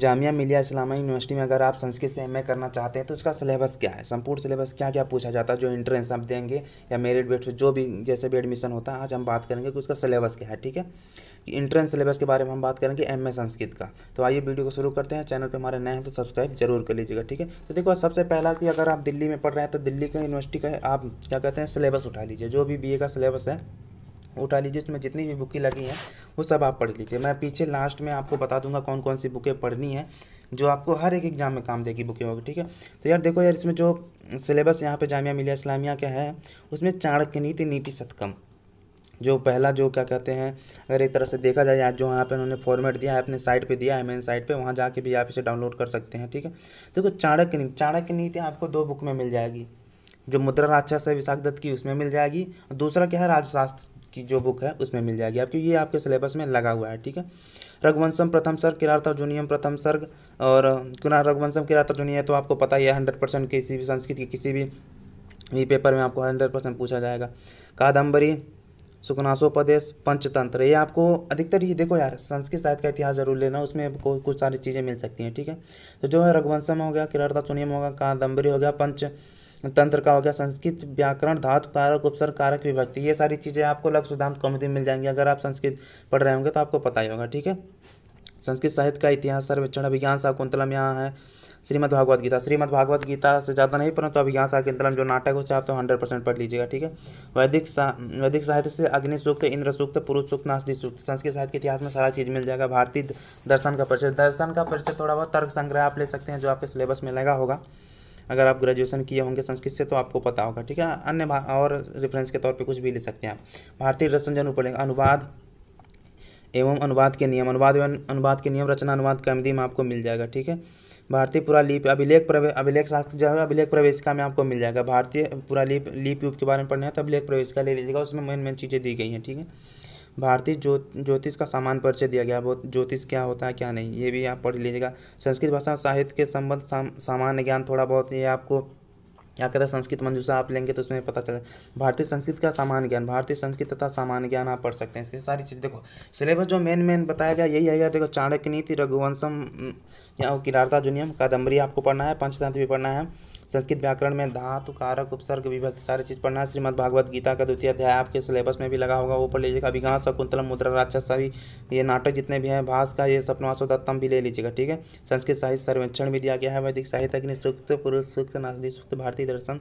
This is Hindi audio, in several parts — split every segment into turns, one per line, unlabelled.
जामिया मिलिया इस्लामा यूनिवर्सिटी में अगर आप संस्कृत से एम करना चाहते हैं तो उसका सिलेबस क्या है संपूर्ण सिलेबस क्या क्या पूछा जाता है जो इंट्रेंस आप देंगे या मेरिट बेट जो भी जैसे भी एडमिशन होता है आज हम बात करेंगे कि उसका सिलेबस क्या है ठीक है इंट्रेंस सिलेबस के बारे में हम बात करेंगे एम संस्कृत का तो आइए वीडियो को शुरू करते हैं चैनल पर हमारे नए हैं तो सब्सक्राइब जरूर कर लीजिएगा ठीक है तो देखो सबसे पहला कि अगर आप दिल्ली में पढ़ रहे हैं तो दिल्ली का यूनिवर्सिटी का आप क्या कहते हैं सिलेबस उठा लीजिए जो भी बी का सिलेबस है उठा लीजिए उसमें जितनी भी बुकें लगी हैं वो सब आप पढ़ लीजिए मैं पीछे लास्ट में आपको बता दूंगा कौन कौन सी बुकें पढ़नी है जो आपको हर एक एग्जाम में काम देगी बुकें होगी ठीक है तो यार देखो यार इसमें जो सिलेबस यहाँ पे जामिया मिलिया इस्लामिया का है उसमें चाणक्य नीति नीति सतकम जो पहला जो क्या कहते हैं अगर एक तरह से देखा जाए आज जो यहाँ पे उन्होंने फॉर्मेट दिया है अपने साइट पे दिया है मेन साइट पे वहाँ जाके भी आप इसे डाउनलोड कर सकते हैं ठीक है देखो चाणक्य नीति चाणक्य नीति आपको दो बुक में मिल जाएगी जो मुद्रा राक्षस है विशाख दत्त की उसमें मिल जाएगी दूसरा क्या है राजशास्त्र की जो बुक है उसमें मिल जाएगी आपकी ये आपके सिलेबस में लगा हुआ है ठीक है रघुवंशम प्रथम सर्ग किरातार्जुनियम प्रथम सर्ग और कुना रघुवंशम किरातार्जुनियम तो आपको पता ही है हंड्रेड परसेंट किसी भी संस्कृत के किसी भी ये पेपर में आपको हंड्रेड परसेंट पूछा जाएगा कादम्बरी सुकनाशोपदेश पंचतंत्र ये आपको अधिकतर ये देखो यार संस्कृत साहित्य का इतिहास जरूर लेना उसमें आपको कुछ सारी चीज़ें मिल सकती हैं ठीक है तो जो है रघुवंशम हो गया किराता सुनियम हो गया कादम्बरी हो गया पंच तंत्र का हो गया संस्कृत व्याकरण धातु कारक उपसर्ग कारक विभक्ति ये सारी चीज़ें आपको लघु सिद्धांत कौमुदी मिल जाएंगी अगर आप संस्कृत पढ़ रहे होंगे तो आपको पता ही होगा ठीक है संस्कृत साहित्य का इतिहास सर्वेक्षण अभिज्ञान शाकुंतलम यहाँ है श्रीमद भागवत गीता श्रीमद भागवत गीता से ज़्यादा नहीं पढ़ो तो यहाँ शाकुंतलम जो नाटक है आप तो हंड्रेड परसेंट पढ़ लीजिएगा ठीक है वैदिक सा, वैदिक साहित्य से अग्नि सूक्त इंद्र सूक्त पुरुष सूक्त नास्ति सूक्त संस्कृत साहित्य के इतिहास में सारा चीज़ मिल जाएगा भारतीय दर्शन का परिचय दर्शन का परिचय थोड़ा बहुत तर्क संग्रह आप ले सकते हैं जो आपके सिलेबस में लगा होगा अगर आप ग्रेजुएशन किए होंगे संस्कृत से तो आपको पता होगा ठीक है अन्य और रेफरेंस के तौर पर कुछ भी ले सकते हैं आप भारतीय जन उपलेख अनुवाद एवं अनुवाद के नियम अनुवाद एवं अनुवाद के नियम रचना अनुवाद का में आपको मिल जाएगा ठीक है भारतीय लिप अभिलेख प्रवेश अभिलेख शास्त्र जो है अभिलेख प्रवेशिका में आपको मिल जाएगा भारतीय लिप लिप यूप के बारे में पढ़ना है तो अभिलेख प्रवेशिका ले लीजिएगा उसमें मेन मेन चीज़ें दी गई हैं ठीक है भारतीय ज्यो ज्योतिष का सामान्य परिचय दिया गया बहुत ज्योतिष क्या होता है क्या नहीं ये भी आप पढ़ लीजिएगा संस्कृत भाषा साहित्य के संबंध साम, सामान्य ज्ञान थोड़ा बहुत ये आपको क्या कहते हैं संस्कृत मंजूषा आप लेंगे तो उसमें पता चले भारतीय संस्कृत का सामान्य ज्ञान भारतीय संस्कृत तथा सामान्य ज्ञान आप पढ़ सकते हैं इसके सारी चीज़ देखो सिलेबस जो मेन मेन बताया गया यही आएगा देखो चाणक्य नीति रघुवंशम या किरारता जो नियम कादम्बरी आपको पढ़ना है पंचतंत्र भी पढ़ना है संस्कृत व्याकरण में धातु कारक उपसर्ग विभक्ति सारी चीज़ पढ़ना है श्रीमद भागवत गीता का द्वितीय अध्याय आपके सिलेबस में भी लगा होगा वो पढ़ लीजिएगा अभिघास शकुंतलम मुद्रा राक्षस सभी ये नाटक जितने भी हैं भाष का ये सपनवासो दत्तम भी ले लीजिएगा ठीक है संस्कृत साहित्य सर्वेक्षण भी दिया गया है वैदिक साहित्य अग्निसूक्त पुरुष सुक्त नागदी भारतीय दर्शन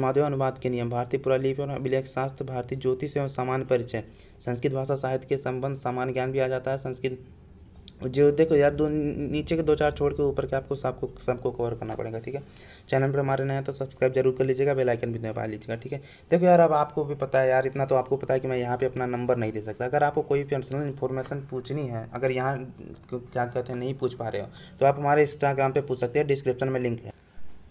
माधव अनुवाद के नियम भारतीय पुरालिपि और अभिलेख शास्त्र भारतीय ज्योतिष एवं सामान्य परिचय संस्कृत भाषा साहित्य के संबंध सामान्य ज्ञान भी आ जाता है संस्कृत जो देखो यार दो नीचे के दो चार छोड़ के ऊपर के आपको सबको सबको कवर करना पड़ेगा ठीक है चैनल पर हमारे नए तो सब्सक्राइब जरूर कर लीजिएगा बेल आइकन भी दबा लीजिएगा ठीक है देखो यार अब आपको भी पता है यार इतना तो आपको पता है कि मैं यहाँ पे अपना नंबर नहीं दे सकता अगर आपको कोई पर्सनल इन्फॉर्मेशन पूछनी है अगर यहाँ क्या कहते हैं नहीं पूछ पा रहे हो तो आप हमारे इंस्टाग्राम पर पूछ सकते हैं डिस्क्रिप्शन में लिंक है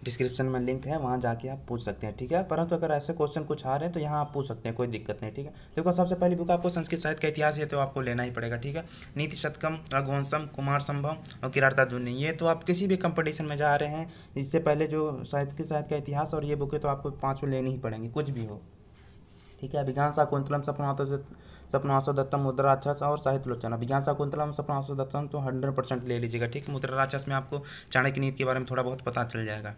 डिस्क्रिप्शन में लिंक है वहाँ जाके आप पूछ सकते हैं ठीक है परंतु अगर ऐसे क्वेश्चन कुछ आ रहे हैं तो यहाँ आप पूछ सकते हैं कोई दिक्कत नहीं ठीक है देखो सबसे पहली बुक आपको संस्कृत साहित्य का इतिहास है तो आपको लेना ही पड़ेगा ठीक है नीति शतकम रघुवंशम कुमार संभव और किरारता किरार्ताजुन ये तो आप किसी भी कंपटीशन में जा रहे हैं इससे पहले जो साहित्य के साहित्य का इतिहास और ये बुक है तो आपको पाँचों लेनी ही पड़ेंगी कुछ भी हो ठीक है अभिज्ञान शाकुंतलम तो सपनावासो दत्तम मुद्रा राक्षस और साहित्य लोचन अभिज्ञान में सपनावासो दत्तम तो हंड्रेड परसेंट ले लीजिएगा ठीक मुद्रा राक्षस में आपको चाणक्य नीति के बारे में थोड़ा बहुत पता चल जाएगा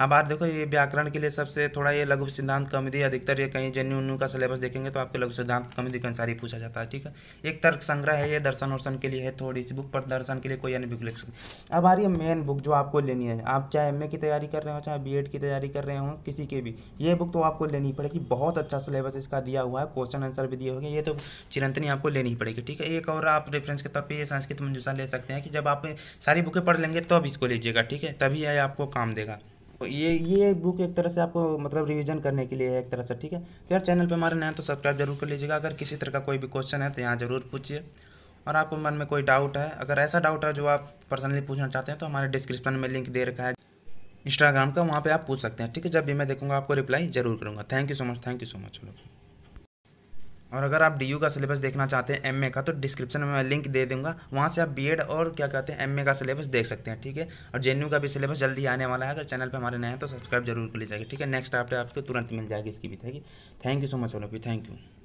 अब आप देखो ये व्याकरण के लिए सबसे थोड़ा ये लघु सिद्धांत कमिदी अधिकतर ये कहीं जन्यू उन्यू का सिलेबस देखेंगे तो आपके लघु सिद्धांत कमिदी के अनुसार ही पूछा जाता है ठीक है एक तर्क संग्रह है ये दर्शन वर्सन के लिए है थोड़ी सी बुक पर दर्शन के लिए कोई अन्य बुक ले सकते अब आ रही है मेन बुक जो आपको लेनी है आप चाहे एम की तैयारी कर रहे हो चाहे बी की तैयारी कर रहे हो किसी के भी ये बुक तो आपको लेनी पड़ेगी बहुत अच्छा सिलेबस इसका दिया हुआ है क्वेश्चन आंसर भी दिए होंगे ये तो चिरंतनी आपको लेनी पड़ेगी ठीक है एक और आप रेफरेंस के तौर पर संस्कृत मंजूषा ले सकते हैं कि जब आप सारी बुकें पढ़ लेंगे तब इसको लीजिएगा ठीक है तभी यह आपको काम देगा तो ये ये बुक एक तरह से आपको मतलब रिवीजन करने के लिए है एक तरह से ठीक है तो यार चैनल पे हमारे नए तो सब्सक्राइब जरूर कर लीजिएगा अगर किसी तरह का कोई भी क्वेश्चन है तो यहाँ ज़रूर पूछिए और आपको मन में कोई डाउट है अगर ऐसा डाउट है जो आप पर्सनली पूछना चाहते हैं तो हमारे डिस्क्रिप्शन में लिंक दे रखा है इंस्टाग्राम का वहाँ पर आप पूछ सकते हैं ठीक है जब भी मैं देखूँगा आपको रिप्लाई जरूर करूँगा thank you so much thank you so much और अगर आप डी का सिलेबस देखना चाहते हैं एम का तो डिस्क्रिप्शन में मैं लिंक दे दूंगा वहाँ से आप बी और क्या कहते हैं एम का सिलेबस देख सकते हैं ठीक है और जे का भी सिलेबस जल्दी आने वाला है अगर चैनल पर हमारे नए हैं तो सब्सक्राइब जरूर कर लीजिएगा ठीक है नेक्स्ट अपडेट आपको तुरंत मिल जाएगी इसकी भी थैंक यू सो मच सोलोपी थैंक यू